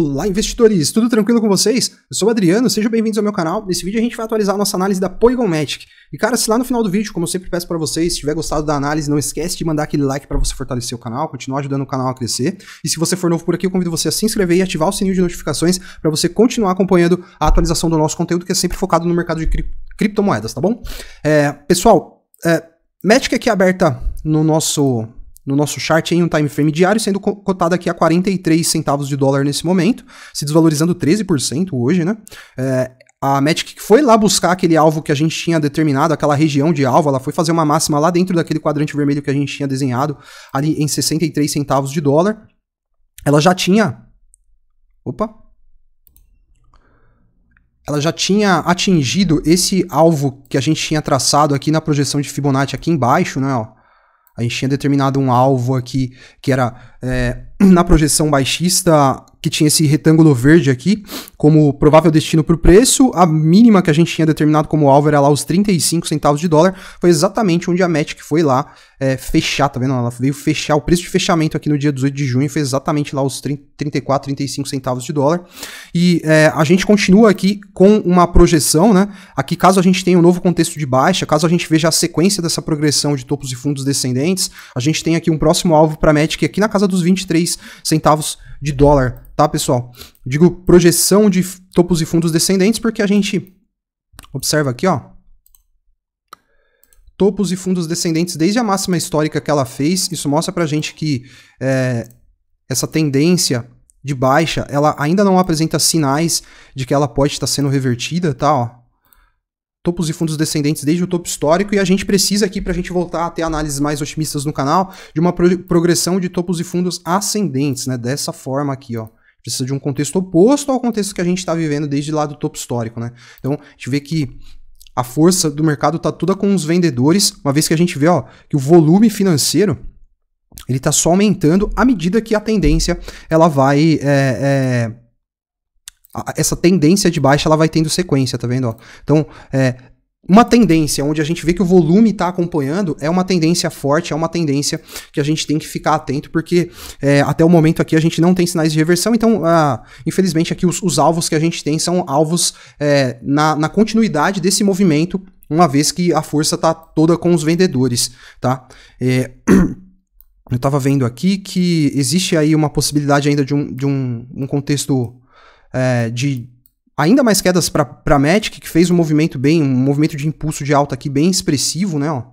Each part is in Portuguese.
Olá, investidores! Tudo tranquilo com vocês? Eu sou o Adriano, sejam bem-vindos ao meu canal. Nesse vídeo a gente vai atualizar a nossa análise da Polygon Magic. E cara, se lá no final do vídeo, como eu sempre peço para vocês, se tiver gostado da análise, não esquece de mandar aquele like para você fortalecer o canal, continuar ajudando o canal a crescer. E se você for novo por aqui, eu convido você a se inscrever e ativar o sininho de notificações para você continuar acompanhando a atualização do nosso conteúdo, que é sempre focado no mercado de cri criptomoedas, tá bom? É, pessoal, é, Magic aqui é aberta no nosso no nosso chart em um time frame diário, sendo cotado aqui a 43 centavos de dólar nesse momento, se desvalorizando 13% hoje, né? É, a Magic foi lá buscar aquele alvo que a gente tinha determinado, aquela região de alvo, ela foi fazer uma máxima lá dentro daquele quadrante vermelho que a gente tinha desenhado, ali em 63 centavos de dólar. Ela já tinha. Opa! Ela já tinha atingido esse alvo que a gente tinha traçado aqui na projeção de Fibonacci aqui embaixo, né? Ó a gente tinha determinado um alvo aqui que era é, na projeção baixista que tinha esse retângulo verde aqui como provável destino para o preço. A mínima que a gente tinha determinado como alvo era lá os 35 centavos de dólar. Foi exatamente onde a Matic foi lá é, fechar, tá vendo? Ela veio fechar, o preço de fechamento aqui no dia 18 de junho foi exatamente lá os 30, 34, 35 centavos de dólar. E é, a gente continua aqui com uma projeção, né? Aqui, caso a gente tenha um novo contexto de baixa, caso a gente veja a sequência dessa progressão de topos e fundos descendentes, a gente tem aqui um próximo alvo para a Matic aqui na casa dos 23 centavos de dólar tá, pessoal? digo projeção de topos e fundos descendentes porque a gente observa aqui, ó, topos e fundos descendentes desde a máxima histórica que ela fez. Isso mostra para gente que é, essa tendência de baixa, ela ainda não apresenta sinais de que ela pode estar sendo revertida, tá? Ó. Topos e fundos descendentes desde o topo histórico e a gente precisa aqui para a gente voltar a ter análises mais otimistas no canal de uma pro progressão de topos e fundos ascendentes, né? Dessa forma aqui, ó. Precisa de um contexto oposto ao contexto que a gente está vivendo desde lá do topo histórico, né? Então, a gente vê que a força do mercado está toda com os vendedores, uma vez que a gente vê ó, que o volume financeiro ele está só aumentando à medida que a tendência ela vai é, é, essa tendência de baixa ela vai tendo sequência, tá vendo? Ó? Então, é, uma tendência onde a gente vê que o volume está acompanhando é uma tendência forte, é uma tendência que a gente tem que ficar atento, porque é, até o momento aqui a gente não tem sinais de reversão, então, ah, infelizmente, aqui os, os, alvos que a gente tem são alvos é, na, na continuidade desse movimento, uma vez que a força está toda com os vendedores, tá? É, eu estava vendo aqui que existe aí uma possibilidade ainda de um, de um, um contexto é, de Ainda mais quedas para a Matic, que fez um movimento bem, um movimento de impulso de alta aqui bem expressivo, né? Ó,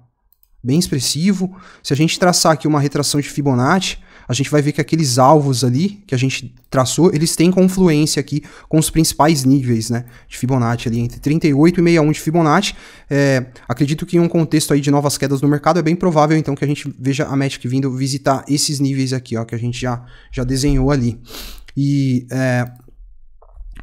bem expressivo. Se a gente traçar aqui uma retração de Fibonacci, a gente vai ver que aqueles alvos ali que a gente traçou, eles têm confluência aqui com os principais níveis né, de Fibonacci ali, entre 38 e 61 de Fibonacci. É, acredito que em um contexto aí de novas quedas no mercado, é bem provável então que a gente veja a Matic vindo visitar esses níveis aqui, ó, que a gente já, já desenhou ali. E é,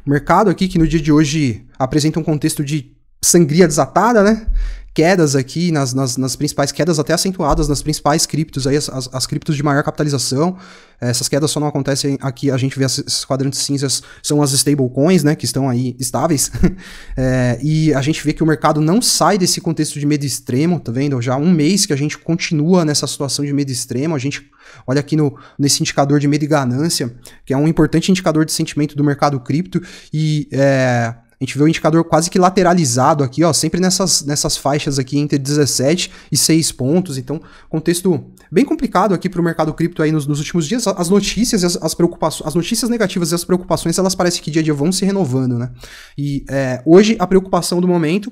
mercado aqui que no dia de hoje apresenta um contexto de sangria desatada, né? Quedas aqui nas, nas, nas, principais, quedas até acentuadas nas principais criptos, aí, as, as, as, criptos de maior capitalização. Essas quedas só não acontecem aqui, a gente vê esses quadrantes cinzas, são as stablecoins, né, que estão aí estáveis. é, e a gente vê que o mercado não sai desse contexto de medo extremo, tá vendo? Já há um mês que a gente continua nessa situação de medo extremo, a gente Olha aqui no, nesse indicador de medo e ganância, que é um importante indicador de sentimento do mercado cripto, e é, a gente vê o indicador quase que lateralizado aqui, ó, sempre nessas, nessas faixas aqui entre 17 e 6 pontos. Então, contexto bem complicado aqui para o mercado cripto aí nos, nos, últimos dias. As notícias, as, as preocupações, as notícias negativas e as preocupações, elas parecem que dia a dia vão se renovando, né? E é, hoje a preocupação do momento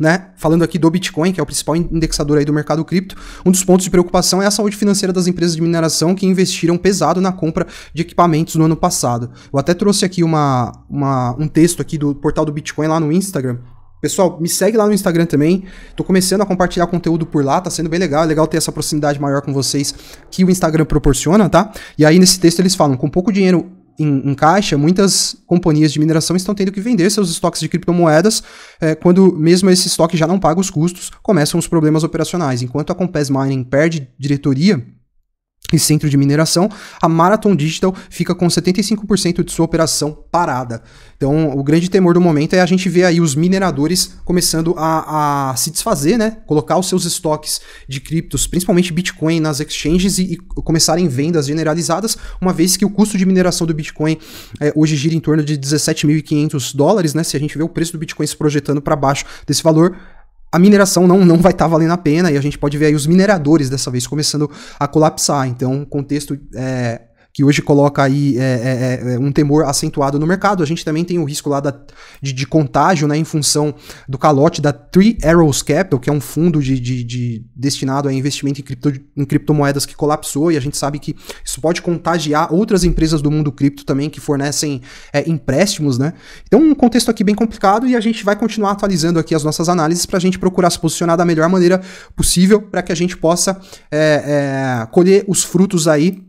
né? Falando aqui do Bitcoin, que é o principal indexador aí do mercado cripto, um dos pontos de preocupação é a saúde financeira das empresas de mineração que investiram pesado na compra de equipamentos no ano passado. Eu até trouxe aqui uma, uma um texto aqui do portal do Bitcoin lá no Instagram, Pessoal, me segue lá no Instagram também. Tô começando a compartilhar conteúdo por lá, tá sendo bem legal. É legal ter essa proximidade maior com vocês que o Instagram proporciona, tá? E aí nesse texto eles falam: com pouco dinheiro em, em, caixa, muitas companhias de mineração estão tendo que vender seus estoques de criptomoedas, é, quando mesmo esse estoque já não paga os custos, começam os problemas operacionais. Enquanto a Compass Mining perde diretoria, e centro de mineração, a Marathon Digital fica com 75% de sua operação parada. Então, o grande temor do momento é a gente ver aí os mineradores começando a, a se desfazer, né? Colocar os seus estoques de criptos, principalmente Bitcoin, nas exchanges e, e começarem vendas generalizadas, uma vez que o custo de mineração do Bitcoin é, hoje gira em torno de 17.500 dólares, né? Se a gente vê o preço do Bitcoin se projetando para baixo desse valor, a mineração não, não vai estar tá valendo a pena e a gente pode ver aí os mineradores dessa vez começando a colapsar. Então, o contexto é, que hoje coloca aí é é, é, é, um temor acentuado no mercado. A gente também tem o risco lá da, de, de, contágio, né, em função do calote da Three Arrows Capital, que é um fundo de, de, de destinado a investimento em, cripto, em criptomoedas que colapsou, e a gente sabe que isso pode contagiar outras empresas do mundo cripto também que fornecem é, empréstimos, né? Então, um contexto aqui bem complicado e a gente vai continuar atualizando aqui as nossas análises para a gente procurar se posicionar da melhor maneira possível para que a gente possa é, colher os frutos aí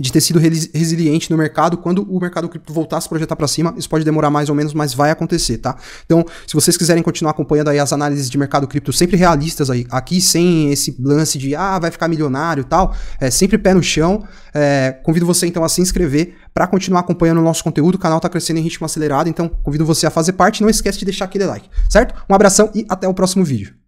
de ter sido resiliente no mercado. Quando o mercado cripto voltar a se projetar para cima, isso pode demorar mais ou menos, mas vai acontecer, tá? Então, se vocês quiserem continuar acompanhando aí as análises de mercado cripto sempre realistas aí, aqui, sem esse lance de ah, vai ficar milionário tal, é sempre pé no chão. É, convido você então a se inscrever para continuar acompanhando o nosso conteúdo. O canal está crescendo em ritmo acelerado, então convido você a fazer parte. Não esquece de deixar aquele like, certo? Um abração e até o próximo vídeo.